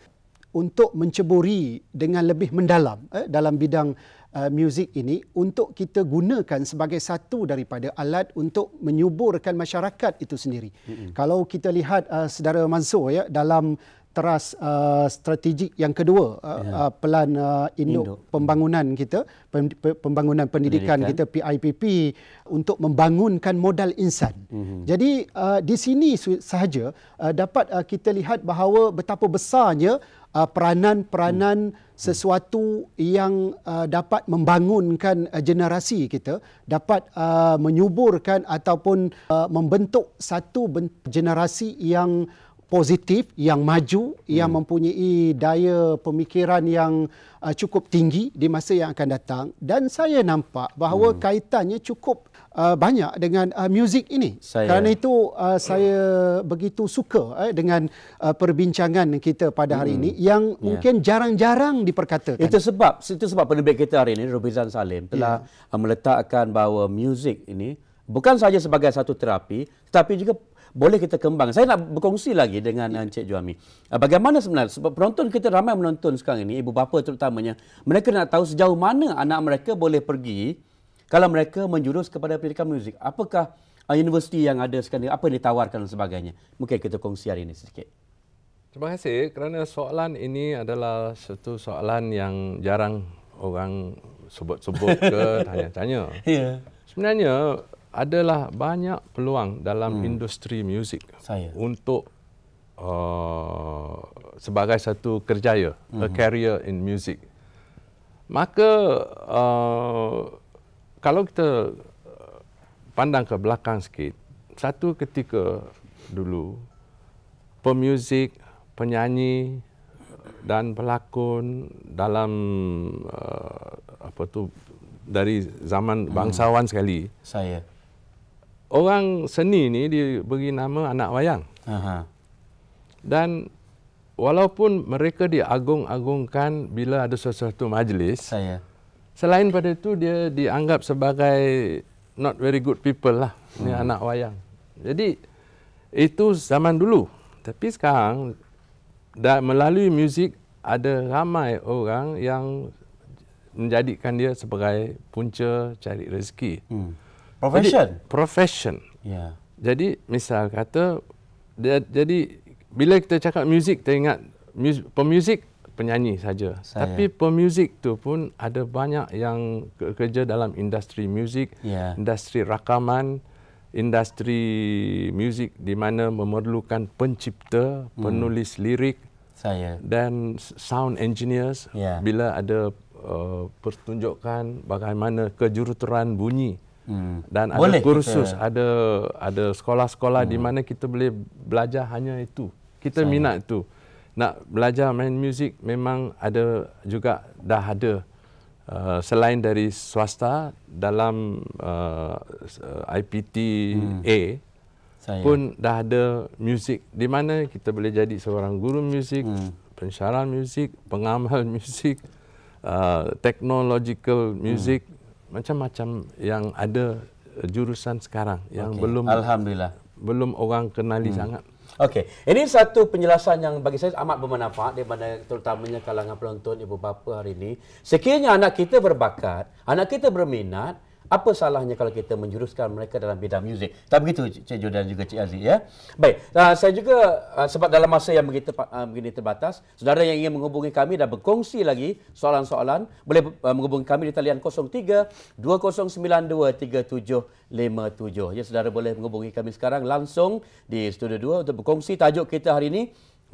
untuk menceburi dengan lebih mendalam eh, dalam bidang uh, muzik ini untuk kita gunakan sebagai satu daripada alat untuk menyuburkan masyarakat itu sendiri. Mm-hmm. Kalau kita lihat uh, saudara Mansur ya dalam teras uh, strategik yang kedua uh, ya. uh, pelan uh, induk, induk pembangunan kita pembangunan pendidikan, pendidikan kita PIPP untuk membangunkan modal insan. Mm-hmm. Jadi uh, di sini sahaja uh, dapat uh, kita lihat bahawa betapa besarnya uh, peranan-peranan mm-hmm. sesuatu yang uh, dapat membangunkan uh, generasi kita, dapat uh, menyuburkan ataupun uh, membentuk satu generasi yang positif, yang maju, hmm. yang mempunyai daya pemikiran yang uh, cukup tinggi di masa yang akan datang. Dan saya nampak bahawa hmm. kaitannya cukup uh, banyak dengan uh, muzik ini. Saya. Kerana itu uh, saya hmm. begitu suka eh, dengan uh, perbincangan kita pada hari hmm. ini yang yeah. mungkin jarang-jarang diperkatakan. Itu sebab itu sebab penerbit kita hari ini, Rubizan Salim, telah yeah. Uh, meletakkan bahawa muzik ini bukan saja sebagai satu terapi, tetapi juga boleh kita kembang. Saya nak berkongsi lagi dengan eh, Encik Juami. Eh, bagaimana sebenarnya sebab penonton kita ramai menonton sekarang ini, ibu bapa terutamanya, mereka nak tahu sejauh mana anak mereka boleh pergi kalau mereka menjurus kepada pendidikan muzik. Apakah eh, universiti yang ada sekarang apa yang ditawarkan dan sebagainya. Mungkin kita kongsi hari ini sedikit. Terima kasih kerana soalan ini adalah satu soalan yang jarang orang sebut-sebut ke tanya-tanya. Yeah. Sebenarnya adalah banyak peluang dalam hmm. industri muzik Saya. untuk uh, sebagai satu kerjaya, hmm. a career in music. Maka uh, kalau kita uh, pandang ke belakang sikit, satu ketika dulu pemuzik, penyanyi dan pelakon dalam uh, apa tu dari zaman hmm. bangsawan hmm. sekali saya orang seni ni diberi nama anak wayang. Aha. Dan walaupun mereka diagung-agungkan bila ada sesuatu majlis, saya. Selain pada itu dia dianggap sebagai not very good people lah hmm. ni anak wayang. Jadi itu zaman dulu. Tapi sekarang dah melalui muzik ada ramai orang yang menjadikan dia sebagai punca cari rezeki. Hmm. Profession. Jadi, profession. Yeah. Jadi misal kata dia, jadi bila kita cakap muzik teringat mus, pemuzik penyanyi saja. Tapi pemuzik tu pun ada banyak yang kerja dalam industri muzik, yeah. industri rakaman, industri muzik di mana memerlukan pencipta, hmm. penulis lirik saya dan sound engineers yeah. bila ada uh, pertunjukan bagaimana kejuruteraan bunyi Hmm. Dan ada boleh. kursus, kita... Hmm. ada ada sekolah-sekolah hmm. di mana kita boleh belajar hanya itu. Kita Sama. minat itu. Nak belajar main muzik memang ada juga dah ada uh, selain dari swasta dalam uh, IPTA hmm. Saya. pun dah ada muzik di mana kita boleh jadi seorang guru muzik, hmm. pensyarah muzik, pengamal muzik, uh, technological muzik hmm macam-macam yang ada eh, jurusan sekarang yang okay. belum alhamdulillah belum orang kenali hmm. sangat Okey, ini satu penjelasan yang bagi saya amat bermanfaat daripada terutamanya kalangan penonton ibu bapa hari ini. Sekiranya anak kita berbakat, anak kita berminat, apa salahnya kalau kita menjuruskan mereka dalam bidang muzik? Tak begitu Cik Jo dan juga Cik Aziz ya. Baik, nah, uh, saya juga uh, sebab dalam masa yang begitu uh, begini terbatas, saudara yang ingin menghubungi kami dan berkongsi lagi soalan-soalan, boleh menghubungi kami di talian 03 2092 3757. Ya saudara boleh menghubungi kami sekarang langsung di studio 2 untuk berkongsi tajuk kita hari ini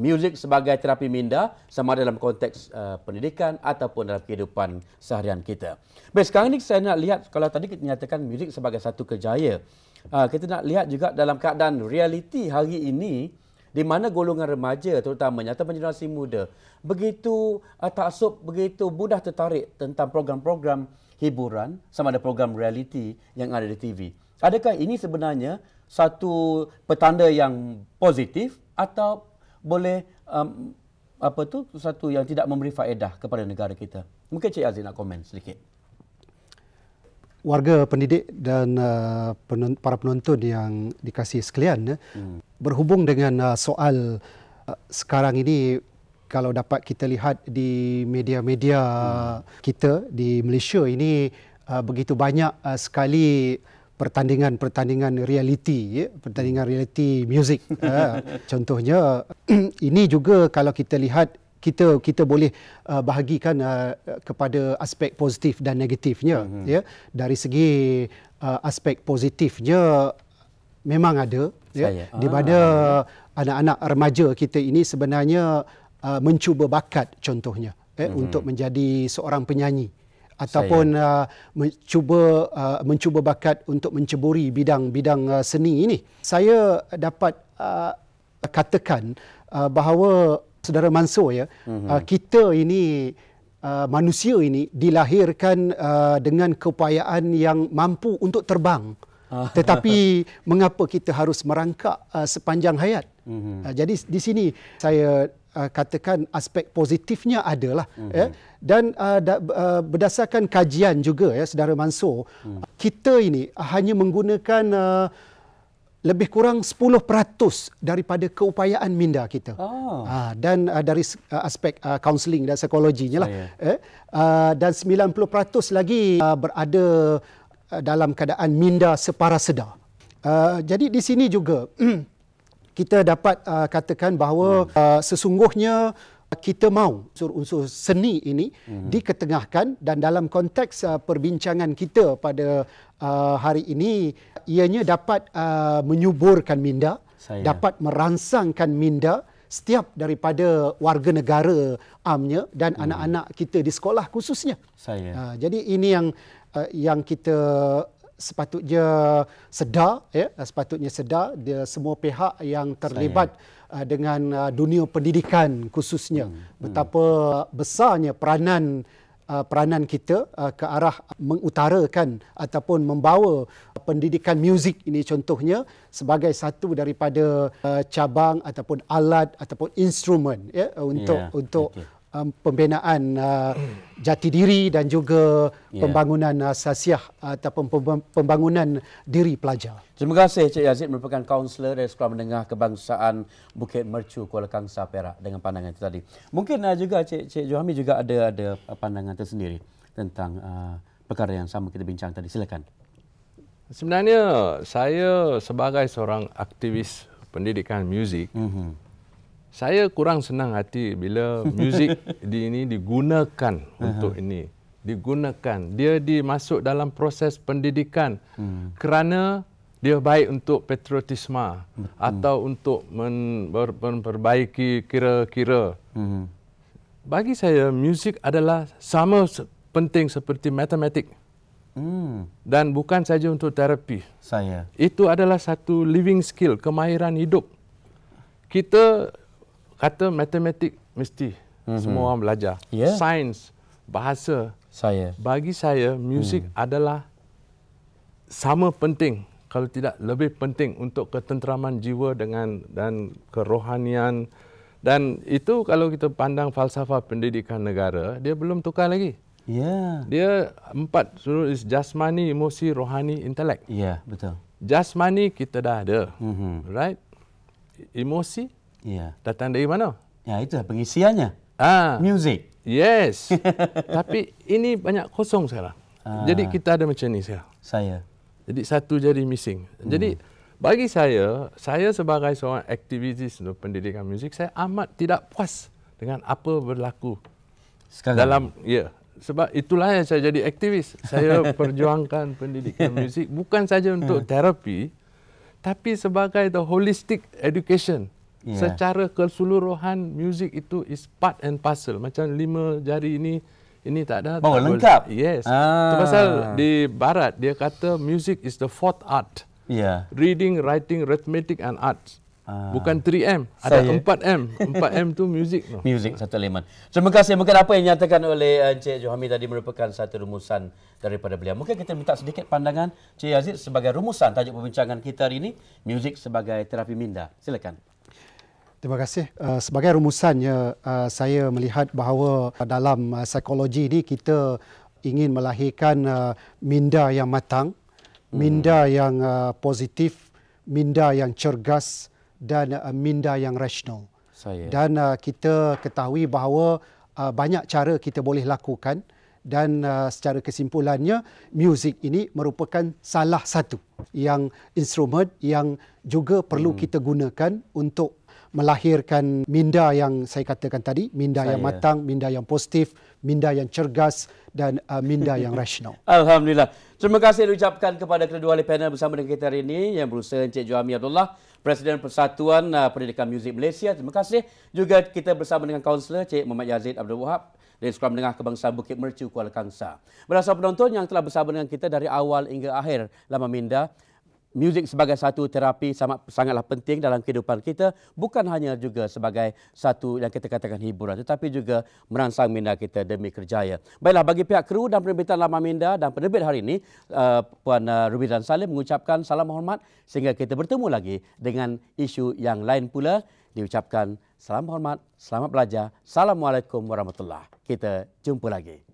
muzik sebagai terapi minda sama dalam konteks uh, pendidikan ataupun dalam kehidupan seharian kita. Baik, sekarang ini saya nak lihat kalau tadi kita nyatakan muzik sebagai satu kejaya. Uh, kita nak lihat juga dalam keadaan realiti hari ini di mana golongan remaja terutama atau generasi muda begitu uh, taksub, begitu mudah tertarik tentang program-program hiburan sama ada program realiti yang ada di TV. Adakah ini sebenarnya satu petanda yang positif atau boleh um, apa tu satu yang tidak memberi faedah kepada negara kita. Mungkin Cik Aziz nak komen sedikit. Warga pendidik dan uh, penon, para penonton yang dikasih sekalian eh, hmm. berhubung dengan uh, soal uh, sekarang ini kalau dapat kita lihat di media-media hmm. kita di Malaysia ini uh, begitu banyak uh, sekali pertandingan-pertandingan reality, ya pertandingan reality music uh, contohnya ini juga kalau kita lihat kita kita boleh uh, bahagikan uh, kepada aspek positif dan negatifnya mm-hmm. ya dari segi uh, aspek positifnya memang ada ya di ah. mana ah. anak-anak remaja kita ini sebenarnya uh, mencuba bakat contohnya ya, mm-hmm. untuk menjadi seorang penyanyi ataupun saya. Uh, mencuba uh, mencuba bakat untuk menceburi bidang-bidang uh, seni ini. Saya dapat uh, katakan uh, bahawa saudara Mansur ya, mm-hmm. uh, kita ini uh, manusia ini dilahirkan uh, dengan keupayaan yang mampu untuk terbang. Ah. Tetapi mengapa kita harus merangkak uh, sepanjang hayat? Mm-hmm. Uh, jadi di sini saya uh, katakan aspek positifnya adalah mm-hmm. ya dan uh, da, uh, berdasarkan kajian juga ya saudara Mansur mm. kita ini hanya menggunakan uh, lebih kurang 10% daripada keupayaan minda kita. Oh. Uh, dan uh, dari uh, aspek uh, counseling dan psikologinya lah oh, yeah. eh uh, dan 90% lagi uh, berada uh, dalam keadaan minda separa sedar. Uh, jadi di sini juga kita dapat uh, katakan bahawa uh, sesungguhnya kita mahu unsur-unsur seni ini mm-hmm. diketengahkan dan dalam konteks uh, perbincangan kita pada uh, hari ini ianya dapat uh, menyuburkan minda Saya. dapat merangsangkan minda setiap daripada warga negara amnya dan mm-hmm. anak-anak kita di sekolah khususnya Uh, jadi ini yang uh, yang kita sepatutnya sedar ya sepatutnya sedar dia semua pihak yang terlibat Saya. Uh, dengan uh, dunia pendidikan khususnya hmm. hmm. betapa hmm. besarnya peranan uh, peranan kita ke arah mengutarakan ataupun membawa pendidikan muzik ini contohnya sebagai satu daripada cabang ataupun alat ataupun instrumen ya untuk yeah. untuk okay um, pembinaan uh, jati diri dan juga yeah. pembangunan uh, sasiah ataupun pembangunan diri pelajar. Terima kasih Cik Yazid merupakan kaunselor dari Sekolah Menengah Kebangsaan Bukit Mercu Kuala Kangsar Perak dengan pandangan itu tadi. Mungkin uh, juga Cik, Cik Johami juga ada ada uh, pandangan tersendiri tentang uh, perkara yang sama kita bincang tadi. Silakan. Sebenarnya saya sebagai seorang aktivis pendidikan muzik mm-hmm saya kurang senang hati bila muzik di ini digunakan untuk ini digunakan dia dimasuk dalam proses pendidikan hmm. kerana dia baik untuk patriotisme atau untuk memperbaiki kira-kira hmm. bagi saya muzik adalah sama penting seperti matematik hmm. dan bukan saja untuk terapi saya itu adalah satu living skill kemahiran hidup kita kata matematik mesti mm-hmm. semua orang belajar. Yeah. Sains, bahasa, saya. Bagi saya muzik mm. adalah sama penting kalau tidak lebih penting untuk ketenteraman jiwa dengan dan kerohanian dan itu kalau kita pandang falsafah pendidikan negara dia belum tukar lagi. Ya. Yeah. Dia empat suruh is jasmani, emosi, rohani, intelek. Ya, yeah, betul. Jasmani kita dah ada. Mm-hmm. Right? Emosi Yeah. Datang dari mana? Ya, itu lah pengisiannya. Ah. Music. Yes. Tapi ini banyak kosong sekarang. Ah. Jadi kita ada macam ni sekarang. Saya. Jadi satu jadi missing. Hmm. Jadi bagi saya, saya sebagai seorang aktivis untuk pendidikan muzik, saya amat tidak puas dengan apa berlaku sekarang. Dalam ya, yeah. sebab itulah yang saya jadi aktivis. Saya perjuangkan pendidikan muzik bukan saja untuk terapi tapi sebagai the holistic education Yeah. Secara keseluruhan muzik itu is part and parcel. Macam lima jari ini ini tak ada. Oh, tak lengkap. Boleh. Yes. Ah. Pasal di barat dia kata music is the fourth art. Yeah. Reading, writing, arithmetic and art. Ah. Bukan 3M, ada Saya. 4M. 4M tu music. No. Music satu elemen. Terima kasih. Mungkin apa yang nyatakan oleh eh, Encik Johami tadi merupakan satu rumusan daripada beliau. Mungkin kita minta sedikit pandangan Encik Aziz sebagai rumusan tajuk perbincangan kita hari ini, music sebagai terapi minda. Silakan. Terima kasih. Eh, sebagai rumusannya, eh, saya melihat bahawa dalam eh, psikologi ini kita ingin melahirkan minda yang matang, hmm. minda yang positif, minda yang cergas dan minda yang rasional. Dan kita ketahui bahawa banyak cara kita boleh lakukan dan secara kesimpulannya, muzik ini merupakan salah satu yang instrumen yang juga perlu hmm. kita gunakan untuk melahirkan minda yang saya katakan tadi, minda saya. yang matang, minda yang positif, minda yang cergas dan uh, minda yang rasional. Alhamdulillah. Terima kasih diucapkan kepada kedua ahli panel bersama dengan kita hari ini yang berusaha Encik Juhami Abdullah, Presiden Persatuan uh, Pendidikan Muzik Malaysia. Terima kasih. Juga kita bersama dengan kaunselor Encik Muhammad Yazid Abdul Wahab dari Sekolah Menengah Kebangsa Bukit Mercu, Kuala Kangsa. Berasal penonton yang telah bersama dengan kita dari awal hingga akhir Lama Minda, Muzik sebagai satu terapi sangat sangatlah penting dalam kehidupan kita bukan hanya juga sebagai satu yang kita katakan hiburan tetapi juga merangsang minda kita demi kerjaya. Baiklah bagi pihak kru dan penerbitan Lama Minda dan penerbit hari ini eh, Puan eh, dan Salim mengucapkan salam hormat sehingga kita bertemu lagi dengan isu yang lain pula diucapkan salam hormat, selamat belajar. Assalamualaikum warahmatullahi. Kita jumpa lagi.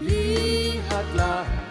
lihatlah